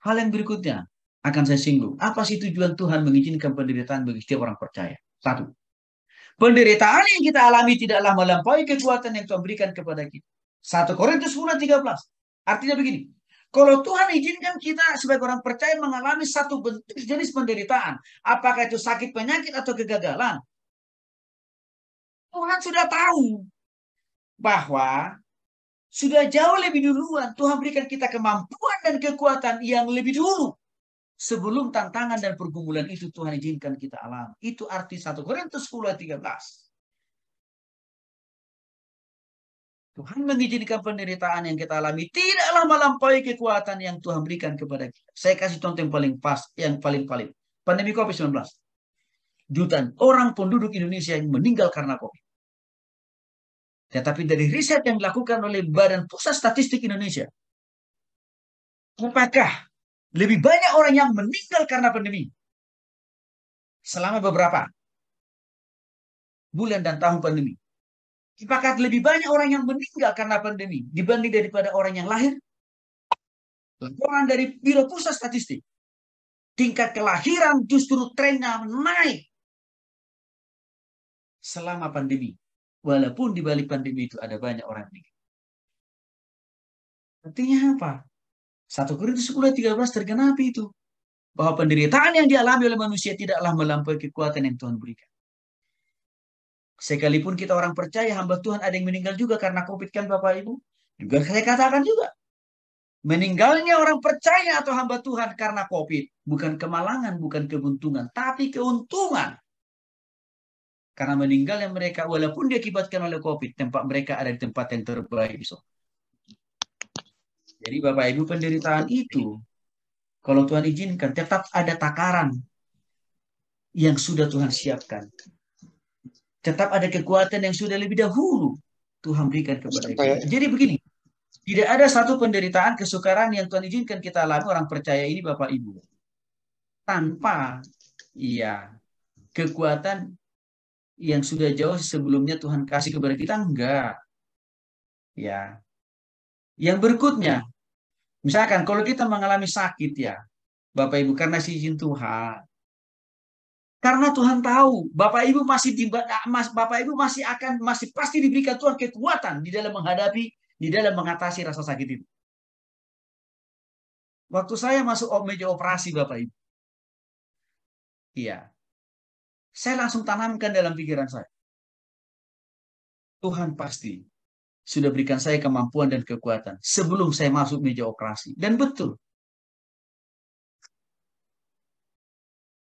Hal yang berikutnya akan saya singgung. Apa sih tujuan Tuhan mengizinkan penderitaan bagi setiap orang percaya? Satu, penderitaan yang kita alami tidaklah melampaui kekuatan yang Tuhan berikan kepada kita. 1 Korintus 10 13. Artinya begini, kalau Tuhan izinkan kita sebagai orang percaya mengalami satu bentuk jenis penderitaan, apakah itu sakit, penyakit, atau kegagalan, Tuhan sudah tahu bahwa sudah jauh lebih duluan Tuhan berikan kita kemampuan dan kekuatan yang lebih dulu sebelum tantangan dan pergumulan itu Tuhan izinkan kita alami. Itu arti 1 Korintus 10 13. Tuhan mengizinkan penderitaan yang kita alami tidaklah melampaui kekuatan yang Tuhan berikan kepada kita. Saya kasih contoh yang paling pas, yang paling paling. Pandemi COVID-19. Jutaan orang penduduk Indonesia yang meninggal karena COVID. Tetapi dari riset yang dilakukan oleh Badan Pusat Statistik Indonesia, apakah lebih banyak orang yang meninggal karena pandemi selama beberapa bulan dan tahun pandemi? Apakah lebih banyak orang yang meninggal karena pandemi dibanding daripada orang yang lahir? Laporan dari Biro Pusat Statistik, tingkat kelahiran justru trennya naik selama pandemi Walaupun di balik pandemi itu ada banyak orang meninggal. Artinya apa? 1 Korintus 10 13 tergenapi itu. Bahwa penderitaan yang dialami oleh manusia tidaklah melampaui kekuatan yang Tuhan berikan. Sekalipun kita orang percaya hamba Tuhan ada yang meninggal juga karena COVID kan Bapak Ibu. Juga saya katakan juga. Meninggalnya orang percaya atau hamba Tuhan karena COVID bukan kemalangan, bukan kebuntungan, tapi keuntungan. Karena meninggalnya mereka, walaupun diakibatkan oleh COVID, tempat mereka ada di tempat yang terbaik So. Jadi Bapak Ibu penderitaan itu, kalau Tuhan izinkan, tetap ada takaran yang sudah Tuhan siapkan. Tetap ada kekuatan yang sudah lebih dahulu Tuhan berikan kepada kita. Jadi begini, tidak ada satu penderitaan kesukaran yang Tuhan izinkan kita alami orang percaya ini Bapak Ibu. Tanpa ya kekuatan yang sudah jauh sebelumnya Tuhan kasih kepada kita? Enggak. Ya. Yang berikutnya, misalkan kalau kita mengalami sakit ya, Bapak Ibu karena si izin Tuhan. Karena Tuhan tahu Bapak Ibu masih di, mas, Bapak Ibu masih akan masih pasti diberikan Tuhan kekuatan di dalam menghadapi di dalam mengatasi rasa sakit itu. Waktu saya masuk meja operasi Bapak Ibu. Iya. Saya langsung tanamkan dalam pikiran saya. Tuhan pasti sudah berikan saya kemampuan dan kekuatan sebelum saya masuk meja operasi. Dan betul.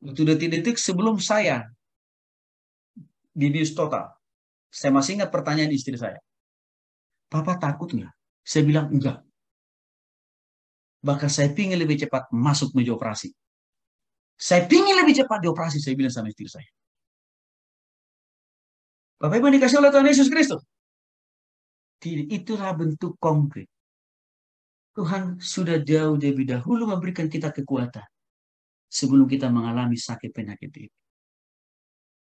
Itu detik-detik sebelum saya dibius total. Saya masih ingat pertanyaan istri saya. Papa takut nggak? Saya bilang enggak. Bahkan saya ingin lebih cepat masuk meja operasi. Saya pingin lebih cepat dioperasi, saya bilang sama istri saya. Bapak Ibu dikasih oleh Tuhan Yesus Kristus. itulah bentuk konkret. Tuhan sudah jauh lebih dahulu memberikan kita kekuatan sebelum kita mengalami sakit penyakit itu.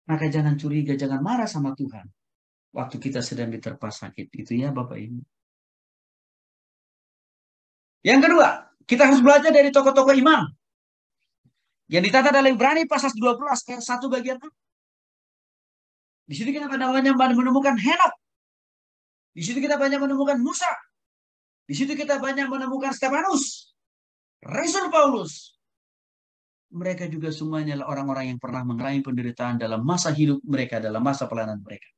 Maka jangan curiga, jangan marah sama Tuhan waktu kita sedang diterpa sakit. Itu ya Bapak Ibu. Yang kedua, kita harus belajar dari tokoh-tokoh imam. Yang ditata dalam Ibrani pasal 12 ayat 1 bagian 6. Di situ kita banyak menemukan Henok. Di situ kita banyak menemukan Musa. Di situ kita banyak menemukan Stefanus. Rasul Paulus. Mereka juga semuanya orang-orang yang pernah mengalami penderitaan dalam masa hidup mereka, dalam masa pelayanan mereka.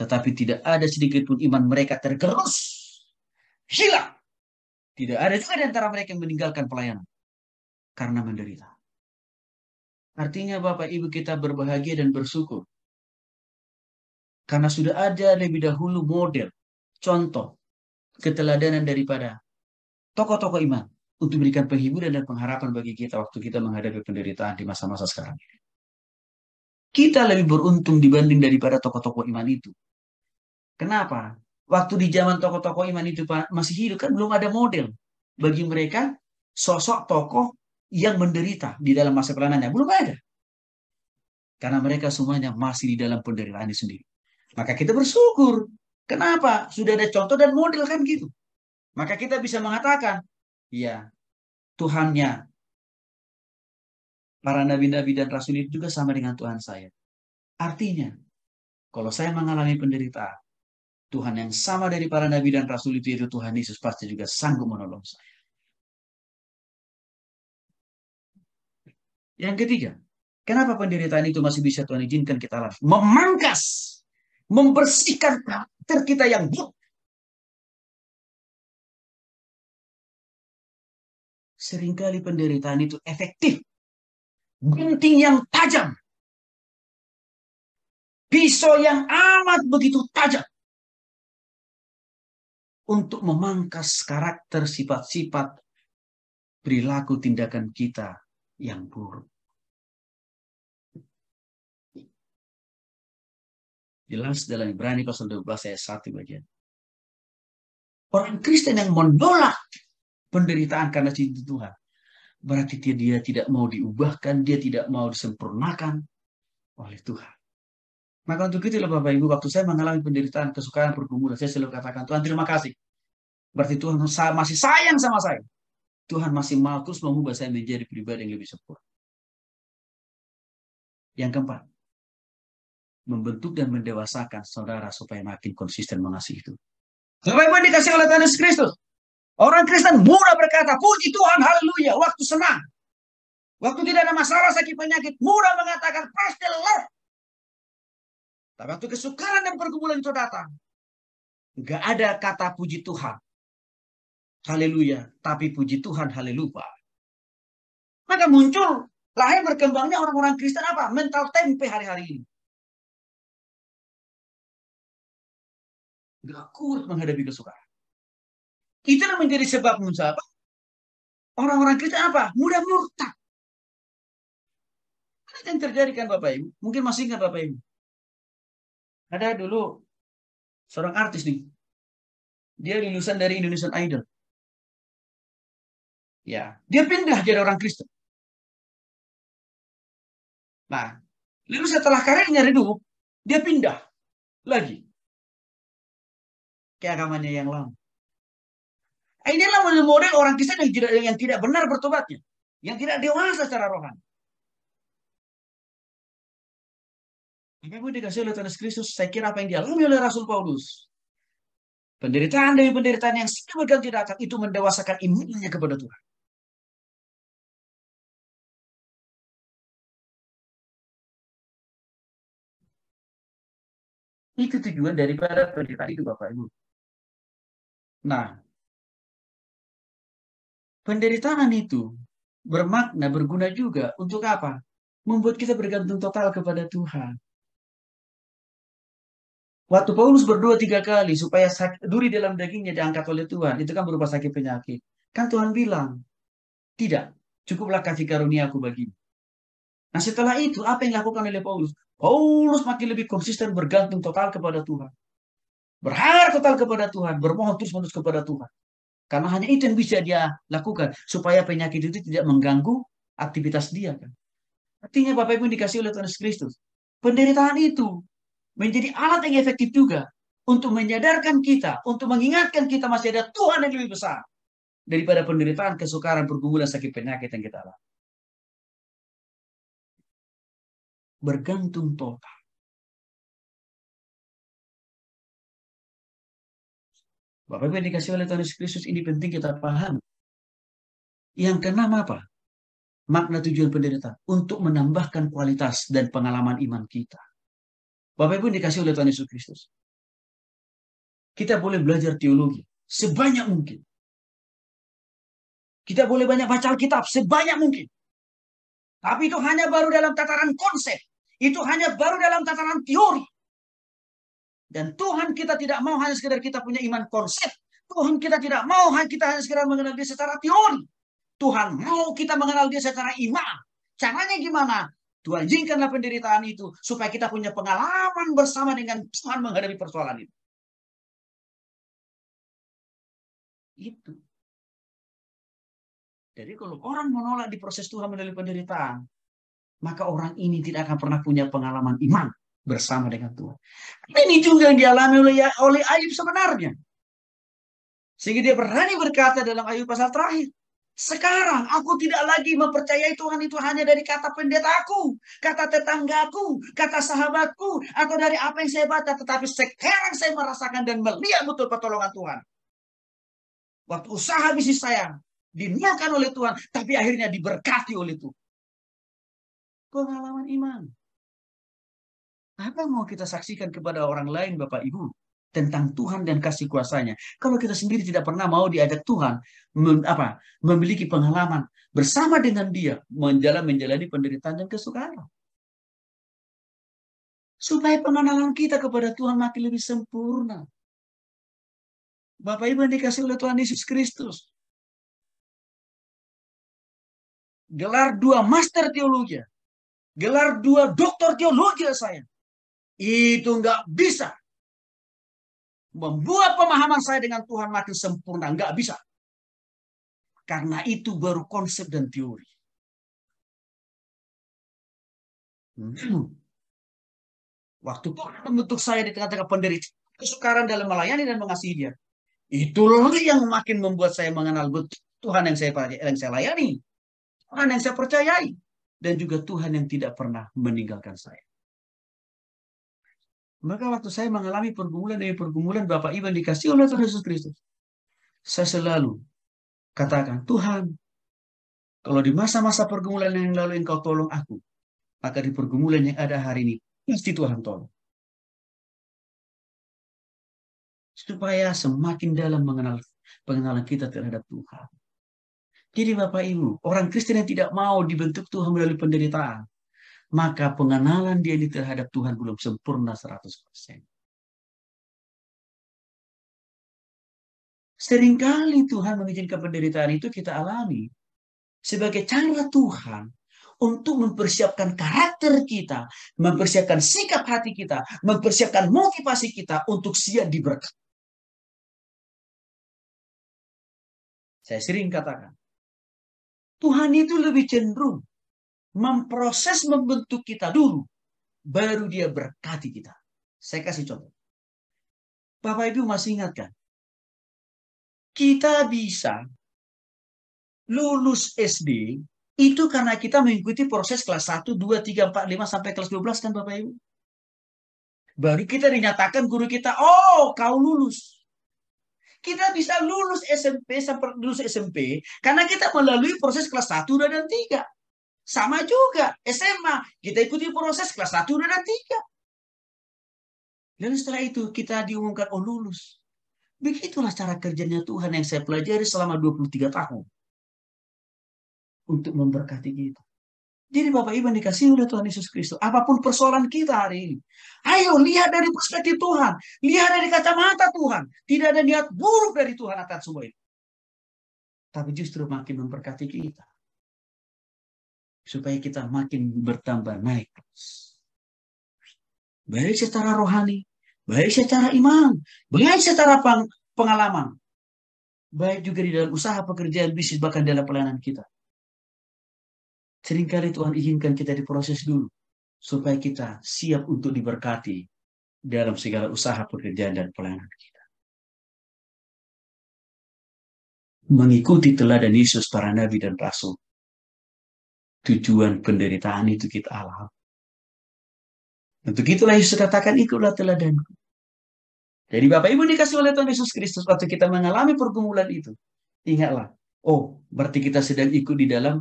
Tetapi tidak ada sedikit pun iman mereka tergerus. Hilang. Tidak ada juga di antara mereka yang meninggalkan pelayanan karena menderita. Artinya Bapak Ibu kita berbahagia dan bersyukur. Karena sudah ada lebih dahulu model, contoh, keteladanan daripada tokoh-tokoh iman untuk memberikan penghiburan dan pengharapan bagi kita waktu kita menghadapi penderitaan di masa-masa sekarang. Kita lebih beruntung dibanding daripada tokoh-tokoh iman itu. Kenapa? Waktu di zaman tokoh-tokoh iman itu masih hidup kan belum ada model. Bagi mereka sosok tokoh yang menderita di dalam masa pelayanannya. Belum ada. Karena mereka semuanya masih di dalam penderitaan sendiri. Maka kita bersyukur. Kenapa? Sudah ada contoh dan model kan gitu. Maka kita bisa mengatakan, ya Tuhannya, para nabi-nabi dan rasul itu juga sama dengan Tuhan saya. Artinya, kalau saya mengalami penderitaan, Tuhan yang sama dari para nabi dan rasul itu, yaitu Tuhan Yesus pasti juga sanggup menolong saya. Yang ketiga, kenapa penderitaan itu masih bisa Tuhan izinkan kita alami? Memangkas, membersihkan karakter kita yang buruk. Seringkali penderitaan itu efektif. Gunting yang tajam. Pisau yang amat begitu tajam untuk memangkas karakter, sifat-sifat, perilaku, tindakan kita yang buruk. Jelas dalam Ibrani pasal 12 ayat 1 bagian. Orang Kristen yang menolak penderitaan karena cinta Tuhan. Berarti dia tidak mau diubahkan, dia tidak mau disempurnakan oleh Tuhan. Maka untuk itu dalam Bapak Ibu, waktu saya mengalami penderitaan, kesukaan, pergumulan, saya selalu katakan, Tuhan terima kasih. Berarti Tuhan masih sayang sama saya. Tuhan masih mau terus mengubah saya menjadi pribadi yang lebih sempurna. Yang keempat, membentuk dan mendewasakan saudara supaya makin konsisten mengasihi itu. Bapak-Ibu dikasih oleh Tuhan Yesus Kristus. Orang Kristen murah berkata, puji Tuhan, haleluya, waktu senang. Waktu tidak ada masalah, sakit, penyakit, murah mengatakan, praise the Lord. Tapi waktu kesukaran dan pergumulan itu datang, nggak ada kata puji Tuhan. Haleluya. Tapi puji Tuhan, haleluya. Maka muncul lahir berkembangnya orang-orang Kristen apa? Mental tempe hari-hari ini. Gak kuat menghadapi kesukaran. Itu yang menjadi sebab apa? Orang-orang Kristen apa? Mudah murtad. Ada yang terjadi kan Bapak Ibu? Mungkin masih ingat Bapak Ibu. Ada dulu seorang artis nih. Dia lulusan dari Indonesian Idol. Ya, dia pindah jadi orang Kristen. Nah, lalu setelah karirnya redup, dia pindah lagi ke agamanya yang lama. Eh, Inilah model-model orang Kristen yang tidak yang tidak benar bertobatnya, yang tidak dewasa secara rohani. Tapi gue dikasih oleh Tuhan Kristus, saya kira apa yang dia dialami oleh Rasul Paulus. Penderitaan demi penderitaan yang sekali berganti datang itu mendewasakan imannya kepada Tuhan. Itu tujuan daripada penderitaan itu Bapak Ibu. Nah, penderitaan itu bermakna, berguna juga. Untuk apa? Membuat kita bergantung total kepada Tuhan. Waktu Paulus berdua tiga kali supaya sakit, duri dalam dagingnya diangkat oleh Tuhan, itu kan berupa sakit penyakit. Kan Tuhan bilang, tidak, cukuplah kasih karunia Aku bagimu. Nah setelah itu, apa yang dilakukan oleh Paulus? Paulus makin lebih konsisten bergantung total kepada Tuhan. Berharap total kepada Tuhan, bermohon terus-menerus kepada Tuhan. Karena hanya itu yang bisa dia lakukan supaya penyakit itu tidak mengganggu aktivitas dia kan. Artinya Bapak Ibu dikasih oleh Tuhan Yesus Kristus. Penderitaan itu menjadi alat yang efektif juga untuk menyadarkan kita, untuk mengingatkan kita masih ada Tuhan yang lebih besar daripada penderitaan, kesukaran, pergumulan, sakit penyakit yang kita alami. bergantung total. Bapak Ibu yang dikasih oleh Tuhan Yesus Kristus ini penting kita paham. Yang keenam apa? Makna tujuan penderitaan untuk menambahkan kualitas dan pengalaman iman kita. Bapak Ibu yang dikasih oleh Tuhan Yesus Kristus. Kita boleh belajar teologi sebanyak mungkin. Kita boleh banyak baca Alkitab sebanyak mungkin. Tapi itu hanya baru dalam tataran konsep. Itu hanya baru dalam tataran teori. Dan Tuhan kita tidak mau hanya sekedar kita punya iman konsep. Tuhan kita tidak mau hanya kita hanya sekedar mengenal dia secara teori. Tuhan mau kita mengenal dia secara iman. Caranya gimana? Tuhan izinkanlah penderitaan itu supaya kita punya pengalaman bersama dengan Tuhan menghadapi persoalan itu. Itu. Jadi kalau orang menolak di proses Tuhan melalui penderitaan, maka orang ini tidak akan pernah punya pengalaman iman bersama dengan Tuhan. Ini juga yang dialami oleh, ya-, oleh Ayub sebenarnya. Sehingga dia berani berkata dalam Ayub pasal terakhir, sekarang aku tidak lagi mempercayai Tuhan itu hanya dari kata pendeta aku, kata tetanggaku, kata sahabatku, atau dari apa yang saya baca. Tetapi sekarang saya merasakan dan melihat betul pertolongan Tuhan. Waktu usaha bisnis saya dinolkan oleh Tuhan, tapi akhirnya diberkati oleh Tuhan pengalaman iman. Apa yang mau kita saksikan kepada orang lain, Bapak Ibu, tentang Tuhan dan kasih kuasanya? Kalau kita sendiri tidak pernah mau diajak Tuhan mem, apa, memiliki pengalaman bersama dengan Dia menjalani menjalani penderitaan dan kesukaran. Supaya pengenalan kita kepada Tuhan makin lebih sempurna. Bapak Ibu yang dikasih oleh Tuhan Yesus Kristus. Gelar dua Master Teologi gelar dua doktor teologi saya. Itu nggak bisa. Membuat pemahaman saya dengan Tuhan makin sempurna. Nggak bisa. Karena itu baru konsep dan teori. Hmm. Waktu Tuhan membentuk saya di tengah-tengah penderitaan, kesukaran dalam melayani dan mengasihi dia. Itulah yang makin membuat saya mengenal betul Tuhan yang saya, yang saya layani. Tuhan yang saya percayai dan juga Tuhan yang tidak pernah meninggalkan saya. Maka waktu saya mengalami pergumulan demi pergumulan Bapak Iban dikasih oleh Tuhan Yesus Kristus. Saya selalu katakan, Tuhan, kalau di masa-masa pergumulan yang lalu engkau tolong aku, maka di pergumulan yang ada hari ini, pasti Tuhan tolong. Supaya semakin dalam mengenal pengenalan kita terhadap Tuhan. Jadi Bapak Ibu, orang Kristen yang tidak mau dibentuk Tuhan melalui penderitaan, maka pengenalan dia ini terhadap Tuhan belum sempurna 100%. Seringkali Tuhan mengizinkan penderitaan itu kita alami sebagai cara Tuhan untuk mempersiapkan karakter kita, mempersiapkan sikap hati kita, mempersiapkan motivasi kita untuk siap diberkati. Saya sering katakan, Tuhan itu lebih cenderung memproses membentuk kita dulu, baru dia berkati kita. Saya kasih contoh. Bapak Ibu masih ingat kan? Kita bisa lulus SD itu karena kita mengikuti proses kelas 1, 2, 3, 4, 5 sampai kelas 12 kan Bapak Ibu? Baru kita dinyatakan guru kita, oh kau lulus kita bisa lulus SMP seperti lulus SMP karena kita melalui proses kelas 1, dan 3. Sama juga SMA, kita ikuti proses kelas 1, dan 3. Dan setelah itu kita diumumkan, oh lulus. Begitulah cara kerjanya Tuhan yang saya pelajari selama 23 tahun. Untuk memberkati kita. Jadi Bapak Ibu yang dikasih oleh Tuhan Yesus Kristus, apapun persoalan kita hari ini, ayo lihat dari perspektif Tuhan, lihat dari kacamata Tuhan. Tidak ada niat buruk dari Tuhan atas semua itu. Tapi justru makin memberkati kita. Supaya kita makin bertambah naik. Baik secara rohani, baik secara iman, baik secara pengalaman. Baik juga di dalam usaha, pekerjaan, bisnis, bahkan dalam pelayanan kita Seringkali Tuhan izinkan kita diproses dulu supaya kita siap untuk diberkati dalam segala usaha pekerjaan dan pelayanan kita. Mengikuti teladan Yesus para nabi dan rasul. Tujuan penderitaan itu kita alam Untuk itulah Yesus katakan ikutlah teladanku. Jadi Bapak Ibu dikasih oleh Tuhan Yesus Kristus waktu kita mengalami pergumulan itu. Ingatlah, oh berarti kita sedang ikut di dalam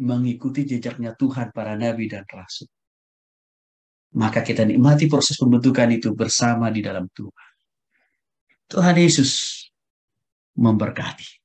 mengikuti jejaknya Tuhan para nabi dan rasul. Maka kita nikmati proses pembentukan itu bersama di dalam Tuhan. Tuhan Yesus memberkati.